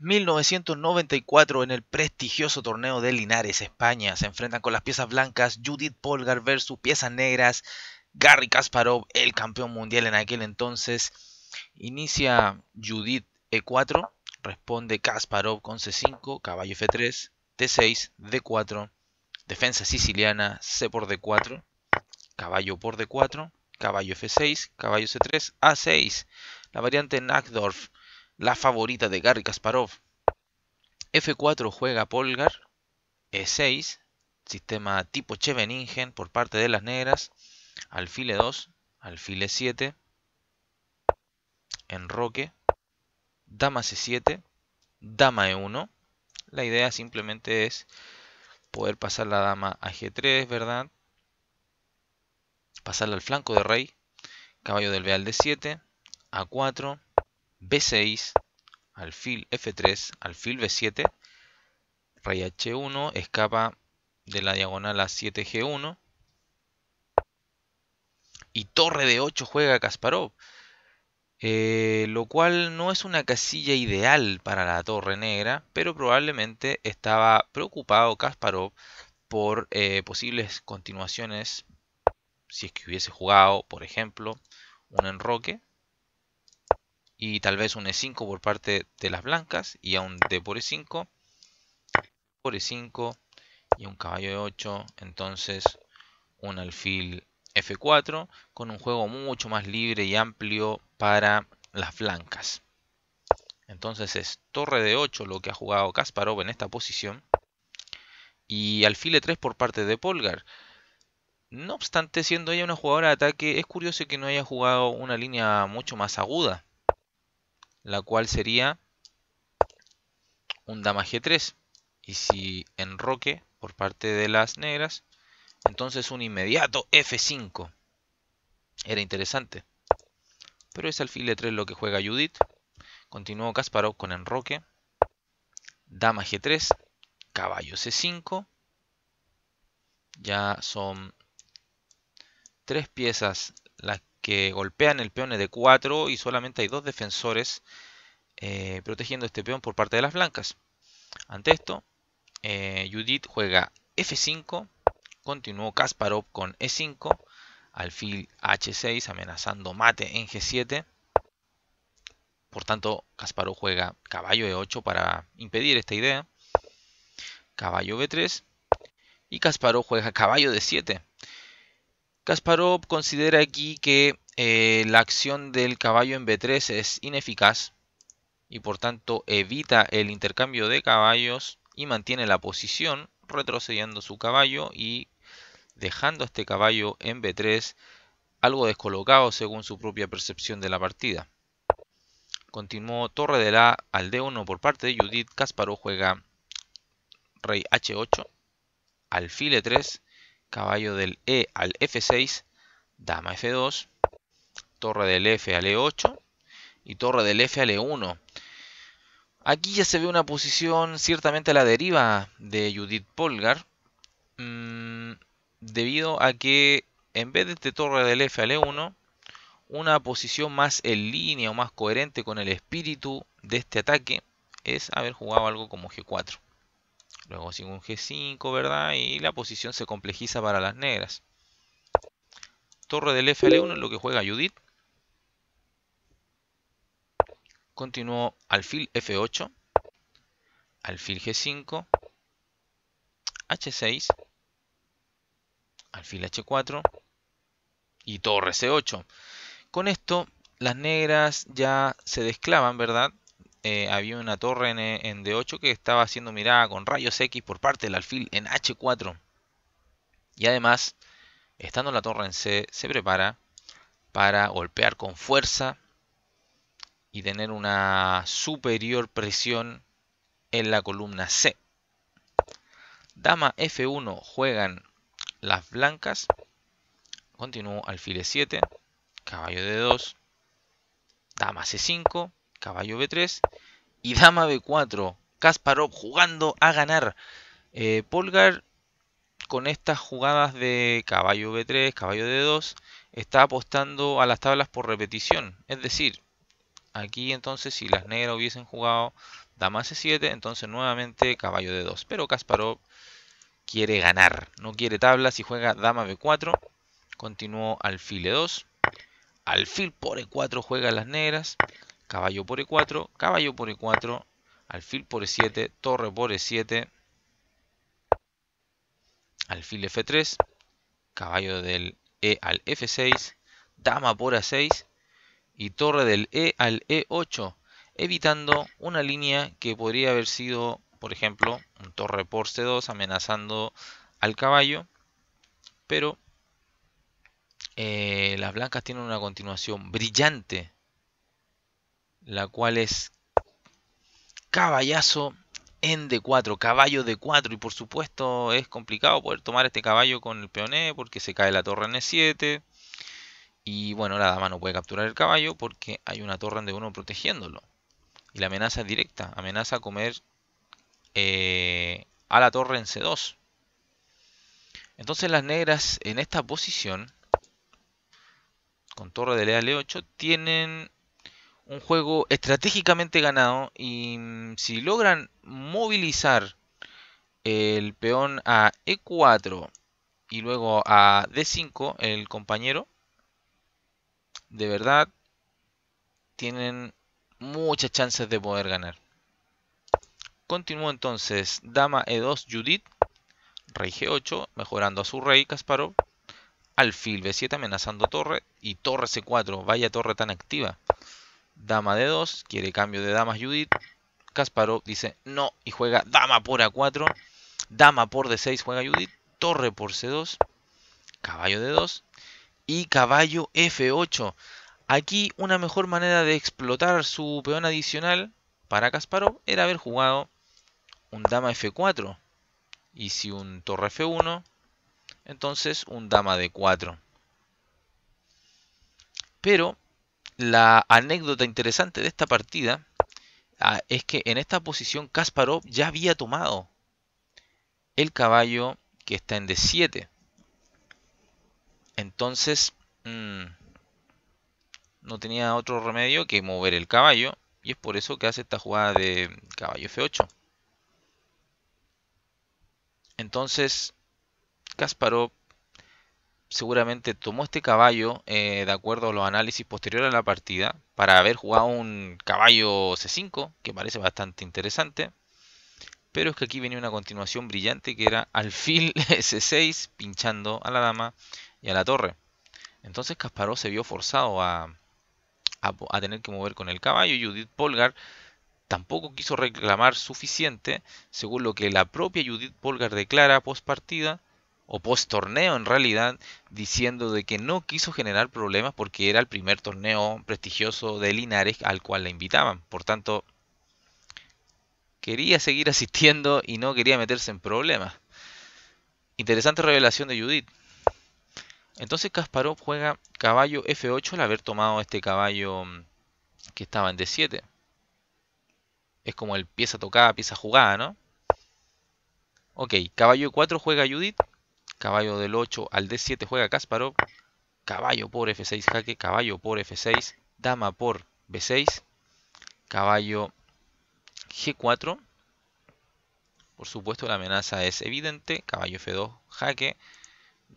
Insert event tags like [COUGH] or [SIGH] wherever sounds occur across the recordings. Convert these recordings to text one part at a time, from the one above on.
1994 en el prestigioso torneo de Linares, España. Se enfrentan con las piezas blancas Judith Polgar versus piezas negras Garry Kasparov, el campeón mundial en aquel entonces. Inicia Judith E4, responde Kasparov con C5, caballo F3, T6, D4, defensa siciliana, C por D4, caballo por D4, caballo F6, caballo C3, A6. La variante Nackdorf la favorita de Gary Kasparov. F4 juega Polgar, E6, sistema tipo Cheveningen por parte de las negras, alfil E2, alfil E7, enroque, dama C7, dama E1. La idea simplemente es poder pasar la dama a G3, ¿verdad? Pasarla al flanco de rey, caballo del B de D7, A4, B6, alfil F3, alfil B7, rey H1, escapa de la diagonal a 7G1 y torre d 8 juega Kasparov. Eh, lo cual no es una casilla ideal para la torre negra, pero probablemente estaba preocupado Kasparov por eh, posibles continuaciones, si es que hubiese jugado, por ejemplo, un enroque, y tal vez un E5 por parte de las blancas y a un D por E5 por E5 y un caballo de 8 entonces un alfil F4 con un juego mucho más libre y amplio para las blancas entonces es torre de 8 lo que ha jugado Kasparov en esta posición y alfil E3 por parte de Polgar no obstante, siendo ella una jugadora de ataque, es curioso que no haya jugado una línea mucho más aguda la cual sería un dama g3. Y si enroque por parte de las negras, entonces un inmediato f5. Era interesante. Pero es alfil e3 lo que juega Judith. Continuó Kasparov con enroque. Dama g3, caballo c5. Ya son tres piezas las golpean el peón de 4 y solamente hay dos defensores eh, protegiendo este peón por parte de las blancas. Ante esto, eh, Judith juega F5, continuó Kasparov con E5, alfil H6 amenazando mate en G7. Por tanto, Kasparov juega caballo E8 para impedir esta idea. Caballo B3. Y Kasparov juega caballo D7 Kasparov considera aquí que eh, la acción del caballo en B3 es ineficaz y por tanto evita el intercambio de caballos y mantiene la posición retrocediendo su caballo y dejando este caballo en B3 algo descolocado según su propia percepción de la partida. Continuó torre de la al D1 por parte de Judith, Kasparov juega rey H8, alfil E3 caballo del E al F6, dama F2, torre del F al E8 y torre del F al E1. Aquí ya se ve una posición ciertamente a la deriva de Judith Polgar, mm, debido a que en vez de este torre del F al E1, una posición más en línea o más coherente con el espíritu de este ataque es haber jugado algo como G4. Luego sin un G5, ¿verdad? Y la posición se complejiza para las negras. Torre del FL1 es lo que juega Judith. Continuó alfil F8. Alfil G5. H6. Alfil H4. Y torre C8. Con esto las negras ya se desclavan, ¿verdad? Eh, había una torre en, eh, en, D8 que estaba siendo mirada con rayos X por parte del alfil en H4. Y además, estando la torre en C, se prepara para golpear con fuerza y tener una superior presión en la columna C. Dama F1 juegan las blancas. Continúo alfil E7, caballo D2, dama C5, caballo B3 y dama b4. Kasparov jugando a ganar. Eh, Polgar con estas jugadas de caballo b3, caballo d2, está apostando a las tablas por repetición. Es decir, aquí entonces si las negras hubiesen jugado dama c7, entonces nuevamente caballo d2. Pero Kasparov quiere ganar, no quiere tablas y juega dama b4. Continuó alfil e2. Alfil por e4 juega las negras caballo por e4, caballo por e4, alfil por e7, torre por e7, alfil f3, caballo del e al f6, dama por a6 y torre del e al e8, evitando una línea que podría haber sido, por ejemplo, un torre por c2 amenazando al caballo, pero eh, las blancas tienen una continuación brillante la cual es caballazo en D4, caballo D4, y por supuesto es complicado poder tomar este caballo con el peoné porque se cae la torre en E7, y bueno, la dama no puede capturar el caballo porque hay una torre en D1 protegiéndolo, y la amenaza es directa, amenaza a comer eh, a la torre en C2. Entonces las negras en esta posición, con torre de lea L8, tienen un juego estratégicamente ganado y mm, si logran movilizar el peón a E4 y luego a D5 el compañero, de verdad tienen muchas chances de poder ganar. Continúo entonces Dama E2 Judith, Rey G8 mejorando a su rey Kasparov, Alfil B7 amenazando torre y torre C4, vaya torre tan activa. Dama de 2, quiere cambio de damas Judith. Kasparov dice no y juega dama por A4. Dama por D6 juega Judith. Torre por C2. Caballo de 2. Y caballo F8. Aquí una mejor manera de explotar su peón adicional para Kasparov era haber jugado un dama F4. Y si un torre F1, entonces un dama D4. Pero la anécdota interesante de esta partida ah, es que en esta posición Kasparov ya había tomado el caballo que está en D7. Entonces, mm, no tenía otro remedio que mover el caballo. Y es por eso que hace esta jugada de caballo F8. Entonces, Kasparov seguramente tomó este caballo eh, de acuerdo a los análisis posteriores a la partida para haber jugado un caballo C5 que parece bastante interesante. Pero es que aquí venía una continuación brillante que era alfil [LAUGHS] C6 pinchando a la dama y a la torre. Entonces Kasparov se vio forzado a, tener que mover con el caballo Judith Polgar tampoco quiso reclamar suficiente, según lo que la propia Judith Polgar declara post partida o post torneo en realidad, diciendo de que no quiso generar problemas porque era el primer torneo prestigioso de Linares al cual la invitaban. Por tanto, quería seguir [LAUGHS] asistiendo y no quería meterse en problemas. Interesante revelación de Judith. Entonces Kasparov juega caballo F8 al haber tomado este caballo mm, que estaba en D7. Es como el pieza tocada, pieza jugada, ¿no? Ok, caballo E4 juega Judith. Caballo del 8 al D7 juega Kasparov. Caballo por F6 jaque. Caballo por F6. Dama por B6. Caballo G4. Por supuesto la amenaza es evidente. Caballo F2 jaque.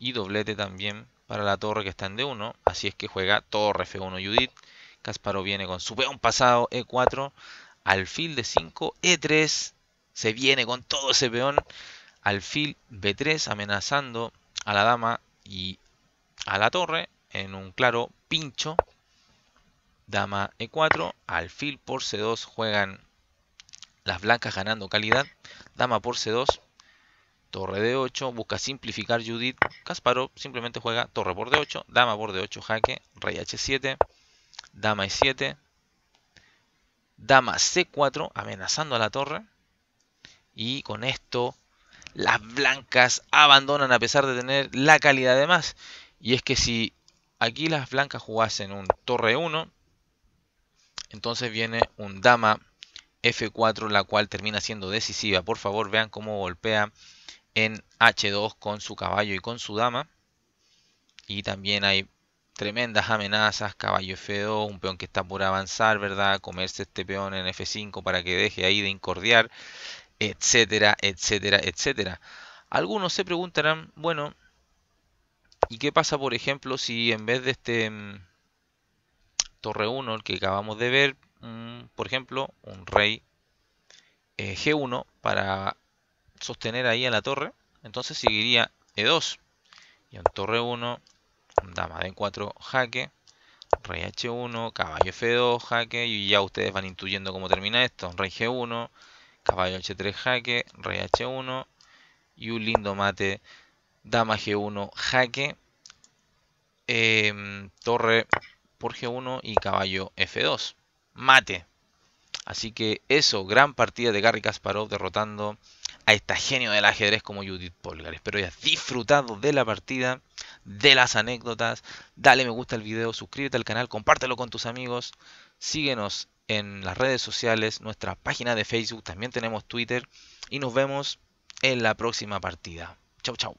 Y doblete también para la torre que está en D1. Así es que juega torre F1 Judith. Kasparov viene con su peón pasado E4. Alfil de 5 E3. Se viene con todo ese peón alfil b3 amenazando a la dama y a la torre en un claro pincho. Dama e4, alfil por c2 juegan las blancas ganando calidad. Dama por c2, torre d8, busca simplificar Judith. Kasparov simplemente juega torre por d8, dama por d8 jaque, rey h7, dama e7, dama c4 amenazando a la torre. Y con esto las blancas abandonan a pesar de tener la calidad de más. Y es que si aquí las blancas jugasen un torre 1, entonces viene un dama F4, la cual termina siendo decisiva. Por favor, vean cómo golpea en H2 con su caballo y con su dama. Y también hay tremendas amenazas, caballo F2, un peón que está por avanzar, ¿verdad? Comerse este peón en F5 para que deje ahí de incordiar etcétera, etcétera, etcétera. Algunos se preguntarán, bueno, ¿y qué pasa, por ejemplo, si en vez de este mm, torre 1, el que acabamos de ver, mm, por ejemplo, un rey eh, G1 para sostener ahí a la torre? Entonces seguiría E2. Y en torre 1, dama de 4 jaque, rey H1, caballo F2, jaque, y ya ustedes van intuyendo cómo termina esto. Rey G1, caballo h3 jaque, rey h1 y un lindo mate, dama g1 jaque, em, torre por g1 y caballo f2. Mate. Así que eso, gran partida de Gary Kasparov derrotando a esta genio del ajedrez como Judith Polgar. Espero hayas disfrutado de la partida, de las anécdotas. Dale me gusta al video, suscríbete al canal, compártelo con tus amigos. Síguenos en las redes sociales, nuestra página de Facebook, también tenemos Twitter y nos vemos en la próxima partida. Chau, chau.